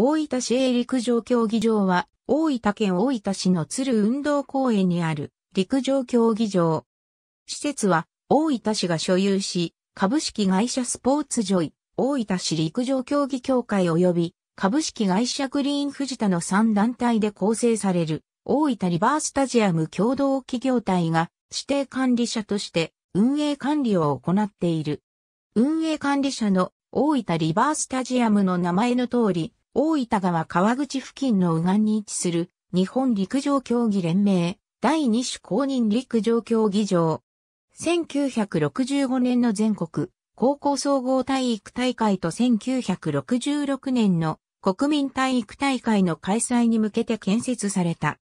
大分市営陸上競技場は、大分県大分市の鶴運動公園にある陸上競技場。施設は、大分市が所有し、株式会社スポーツジョイ、大分市陸上競技協会及び、株式会社グリーン藤田の3団体で構成される、大分リバースタジアム共同企業体が指定管理者として運営管理を行っている。運営管理者の大分リバースタジアムの名前の通り、大分川川口付近の右岸に位置する日本陸上競技連盟第2種公認陸上競技場。1965年の全国高校総合体育大会と1966年の国民体育大会の開催に向けて建設された。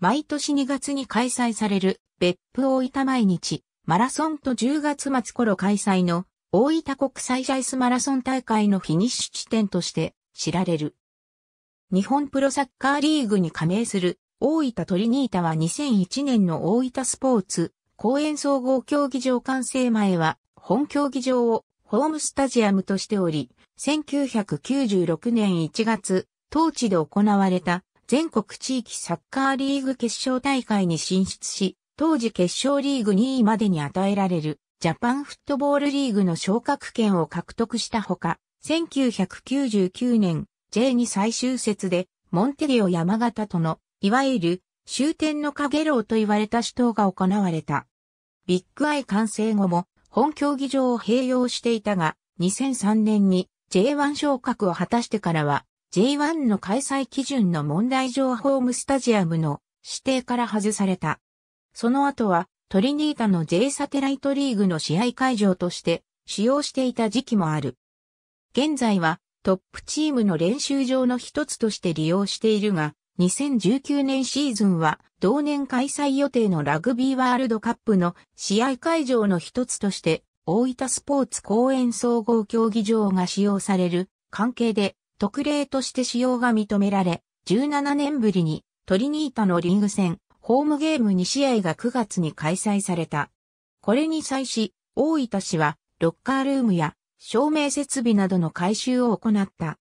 毎年2月に開催される別府大分毎日マラソンと10月末頃開催の大分国際ジャイスマラソン大会のフィニッシュ地点として知られる。日本プロサッカーリーグに加盟する大分トリニータは2001年の大分スポーツ公園総合競技場完成前は本競技場をホームスタジアムとしており、1996年1月、当地で行われた全国地域サッカーリーグ決勝大会に進出し、当時決勝リーグ2位までに与えられるジャパンフットボールリーグの昇格権を獲得したほか、1999年 J2 最終節でモンテリオ山形との、いわゆる終点の影楼と言われた死闘が行われた。ビッグアイ完成後も本競技場を併用していたが、2003年に J1 昇格を果たしてからは、J1 の開催基準の問題上ホームスタジアムの指定から外された。その後はトリニータの J サテライトリーグの試合会場として使用していた時期もある。現在はトップチームの練習場の一つとして利用しているが、2019年シーズンは同年開催予定のラグビーワールドカップの試合会場の一つとして大分スポーツ公園総合競技場が使用される関係で特例として使用が認められ、17年ぶりにトリニータのリング戦、ホームゲーム2試合が9月に開催された。これに際し、大分市はロッカールームや照明設備などの改修を行った。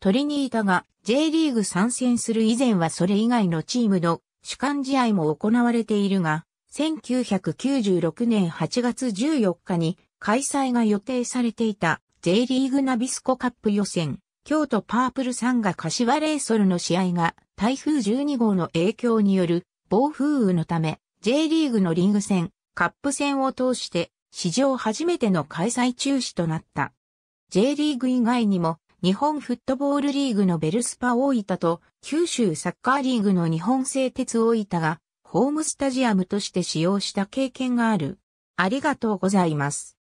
トリニータが J リーグ参戦する以前はそれ以外のチームの主観試合も行われているが、1996年8月14日に開催が予定されていた J リーグナビスコカップ予選、京都パープルサンガ柏レイソルの試合が台風12号の影響による暴風雨のため J リーグのリング戦、カップ戦を通して史上初めての開催中止となった。J リーグ以外にも、日本フットボールリーグのベルスパ大分と、九州サッカーリーグの日本製鉄大分が、ホームスタジアムとして使用した経験がある。ありがとうございます。